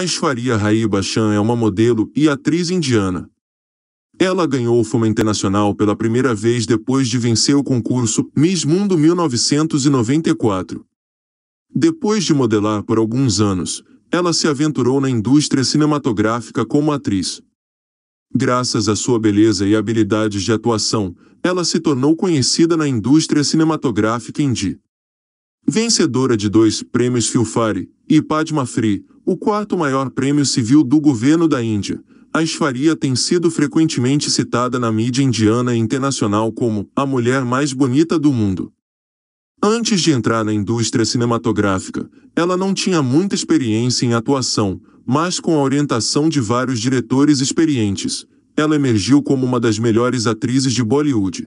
Aishwarya Rai Bachchan é uma modelo e atriz indiana. Ela ganhou fama internacional pela primeira vez depois de vencer o concurso Miss Mundo 1994. Depois de modelar por alguns anos, ela se aventurou na indústria cinematográfica como atriz. Graças à sua beleza e habilidades de atuação, ela se tornou conhecida na indústria cinematográfica indie. Vencedora de dois prêmios Filfari e Padma Free, o quarto maior prêmio civil do governo da Índia, a Ishwaria tem sido frequentemente citada na mídia indiana e internacional como a mulher mais bonita do mundo. Antes de entrar na indústria cinematográfica, ela não tinha muita experiência em atuação, mas com a orientação de vários diretores experientes, ela emergiu como uma das melhores atrizes de Bollywood.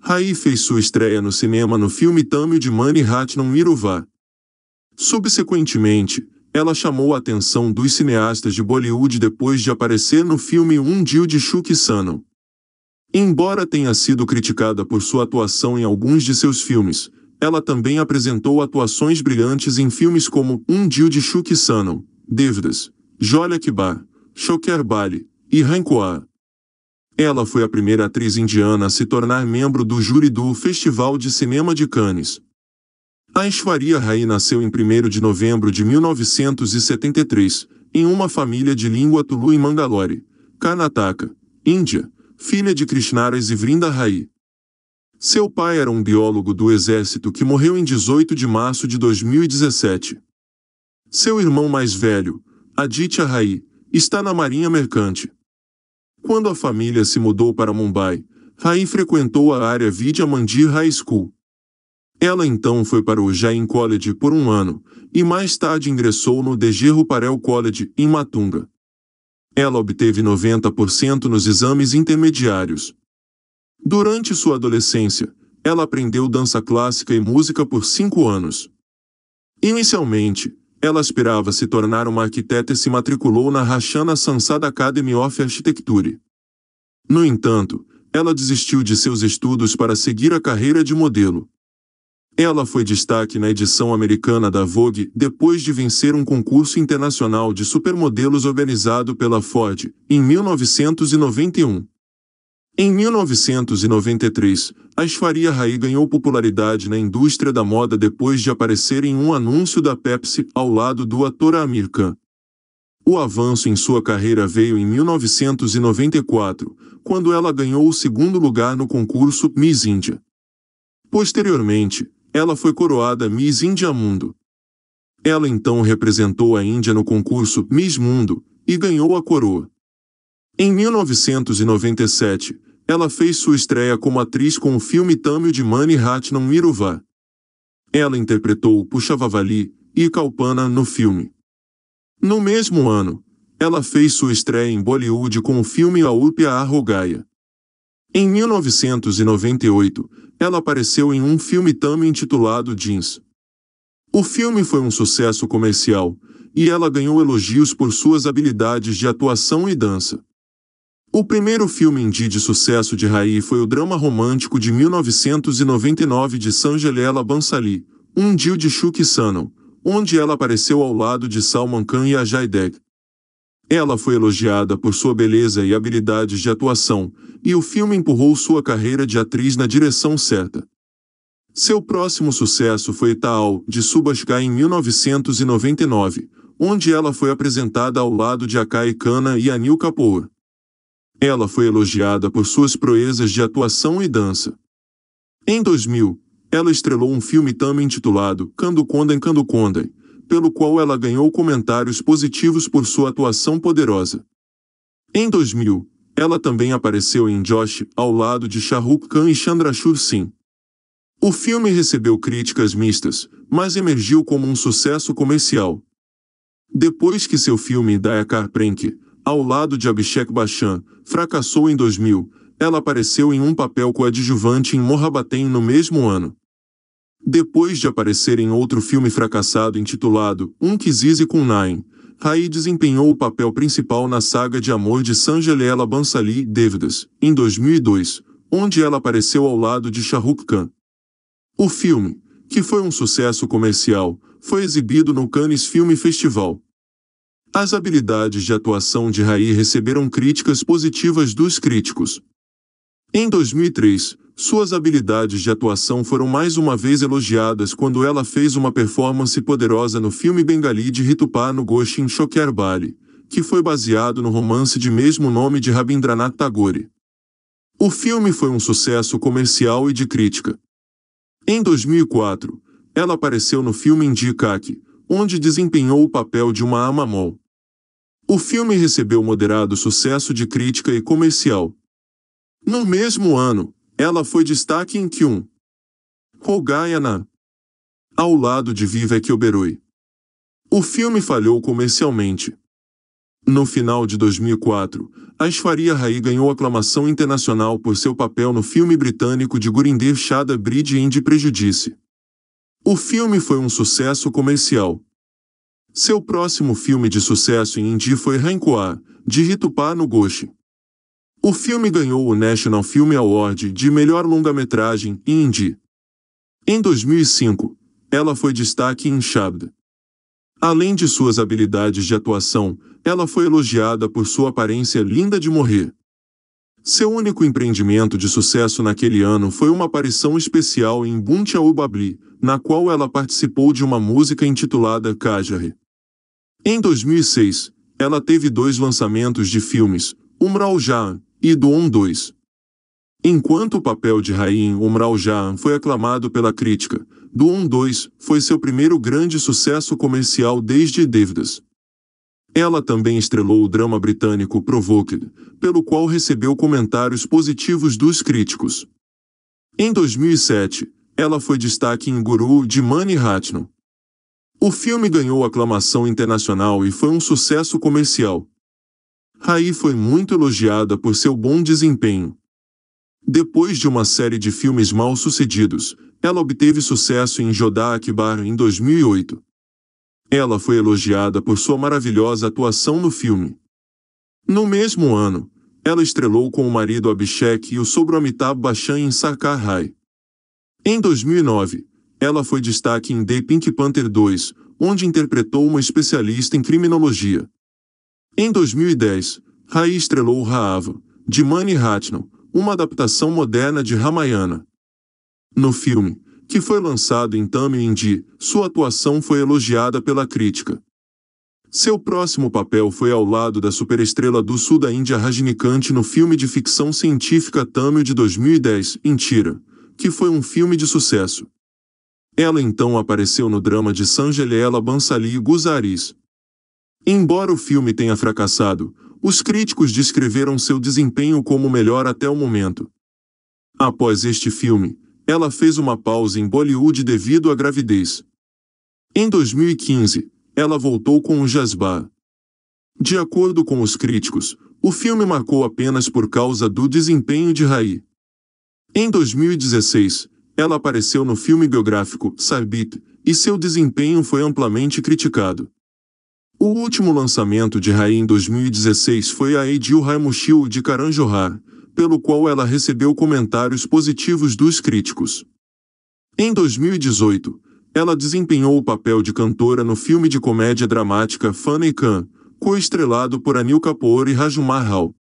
Rai fez sua estreia no cinema no filme Tamil de Mani Ratnam Miruvar. Subsequentemente, ela chamou a atenção dos cineastas de Bollywood depois de aparecer no filme Um Dia de Shuk Sanam. Embora tenha sido criticada por sua atuação em alguns de seus filmes, ela também apresentou atuações brilhantes em filmes como Um Dia de Shuk Sanam, Dívidas, Jolia Kibar, Shoker Bali e Rancoa. Ela foi a primeira atriz indiana a se tornar membro do júri do Festival de Cinema de Cannes. Aishwarya Rai nasceu em 1 de novembro de 1973, em uma família de língua Tulu em Mangalore, Karnataka, Índia, filha de Krishnaras e Vrinda Rai. Seu pai era um biólogo do exército que morreu em 18 de março de 2017. Seu irmão mais velho, Aditya Rai, está na Marinha Mercante. Quando a família se mudou para Mumbai, Rai frequentou a área Vidya Mandir High School. Ela então foi para o Jain College por um ano, e mais tarde ingressou no Dejero Parel College, em Matunga. Ela obteve 90% nos exames intermediários. Durante sua adolescência, ela aprendeu dança clássica e música por cinco anos. Inicialmente, ela aspirava se tornar uma arquiteta e se matriculou na Rachana Sansad Academy of Architecture. No entanto, ela desistiu de seus estudos para seguir a carreira de modelo. Ela foi destaque na edição americana da Vogue depois de vencer um concurso internacional de supermodelos organizado pela Ford, em 1991. Em 1993, Aishwarya Rai ganhou popularidade na indústria da moda depois de aparecer em um anúncio da Pepsi ao lado do ator Amir Khan. O avanço em sua carreira veio em 1994, quando ela ganhou o segundo lugar no concurso Miss India. Posteriormente, ela foi coroada Miss Índia Mundo. Ela então representou a Índia no concurso Miss Mundo e ganhou a coroa. Em 1997, ela fez sua estreia como atriz com o filme Tamil de Mani Ratnam Miruva. Ela interpretou Pushavavali e Kalpana no filme. No mesmo ano, ela fez sua estreia em Bollywood com o filme Aulpia Arrogaya. Em 1998, ela apareceu em um filme também intitulado Jeans. O filme foi um sucesso comercial, e ela ganhou elogios por suas habilidades de atuação e dança. O primeiro filme indie de sucesso de Raí foi o drama romântico de 1999 de Sangelela Bansali, Um Dio de Shuki Sano, onde ela apareceu ao lado de Salman Khan e Ajay Deg. Ela foi elogiada por sua beleza e habilidades de atuação, e o filme empurrou sua carreira de atriz na direção certa. Seu próximo sucesso foi Taal, de Subhas em 1999, onde ela foi apresentada ao lado de Akai Kana e Anil Kapoor. Ela foi elogiada por suas proezas de atuação e dança. Em 2000, ela estrelou um filme também intitulado Kandukondan Kandukondan, pelo qual ela ganhou comentários positivos por sua atuação poderosa. Em 2000, ela também apareceu em Josh, ao lado de Shah Rukh Khan e Chandrashur Singh. O filme recebeu críticas mistas, mas emergiu como um sucesso comercial. Depois que seu filme Dayakar Prank, ao lado de Abhishek Bachchan, fracassou em 2000, ela apareceu em um papel coadjuvante em Morrabatem no mesmo ano. Depois de aparecer em outro filme fracassado intitulado Um Quisize com Nine, Rai desempenhou o papel principal na saga de amor de Sangelela Bansali Davidas, em 2002, onde ela apareceu ao lado de Shahrukh Khan. O filme, que foi um sucesso comercial, foi exibido no Cannes Film Festival. As habilidades de atuação de Rai receberam críticas positivas dos críticos. Em 2003, suas habilidades de atuação foram mais uma vez elogiadas quando ela fez uma performance poderosa no filme Bengali de Ritupá no Goshin Chokher Bali, que foi baseado no romance de mesmo nome de Rabindranath Tagore. O filme foi um sucesso comercial e de crítica. Em 2004, ela apareceu no filme Indikaki, onde desempenhou o papel de uma amamol. O filme recebeu moderado sucesso de crítica e comercial. No mesmo ano, ela foi destaque em Kyun. Rogaiana. Ao lado de Vivek Oberoi. O filme falhou comercialmente. No final de 2004, Aishwarya Rai ganhou aclamação internacional por seu papel no filme britânico de Gurinder Chadha Bridge em Prejudice. O filme foi um sucesso comercial. Seu próximo filme de sucesso em Hindi foi Rancor, de Ritupá no Goshi. O filme ganhou o National Film Award de melhor longa-metragem indie. Em 2005, ela foi destaque em Shabd. Além de suas habilidades de atuação, ela foi elogiada por sua aparência linda de morrer. Seu único empreendimento de sucesso naquele ano foi uma aparição especial em Buncha Ubabli, na qual ela participou de uma música intitulada Kajare. Em 2006, ela teve dois lançamentos de filmes, Umrao Jaan e do 2 Enquanto o papel de rain Umrao Jahan foi aclamado pela crítica, do 2 foi seu primeiro grande sucesso comercial desde Dívidas. Ela também estrelou o drama britânico Provoked, pelo qual recebeu comentários positivos dos críticos. Em 2007, ela foi destaque em Guru de Mani Ratnam. O filme ganhou aclamação internacional e foi um sucesso comercial, Rai foi muito elogiada por seu bom desempenho. Depois de uma série de filmes mal sucedidos, ela obteve sucesso em Jodá Akbar em 2008. Ela foi elogiada por sua maravilhosa atuação no filme. No mesmo ano, ela estrelou com o marido Abhishek e o sogro Amitabh Bachchan em Sarkar Rai. Em 2009, ela foi destaque em The Pink Panther 2, onde interpretou uma especialista em criminologia. Em 2010, Rai estrelou Raava, de Mani Ratnam, uma adaptação moderna de Ramayana. No filme, que foi lançado em Tamil Hindi, sua atuação foi elogiada pela crítica. Seu próximo papel foi ao lado da superestrela do sul da Índia Rajnikant no filme de ficção científica Tamil de 2010, Intira, que foi um filme de sucesso. Ela então apareceu no drama de Sanjay Leela Bansali Guzaris, Embora o filme tenha fracassado, os críticos descreveram seu desempenho como melhor até o momento. Após este filme, ela fez uma pausa em Bollywood devido à gravidez. Em 2015, ela voltou com o Jasbar. De acordo com os críticos, o filme marcou apenas por causa do desempenho de Rai. Em 2016, ela apareceu no filme biográfico Sarbit e seu desempenho foi amplamente criticado. O último lançamento de Rai em 2016 foi a Edil Raimushio de Johar, pelo qual ela recebeu comentários positivos dos críticos. Em 2018, ela desempenhou o papel de cantora no filme de comédia dramática Funny Khan, co-estrelado por Anil Kapoor e Rajumar Rao.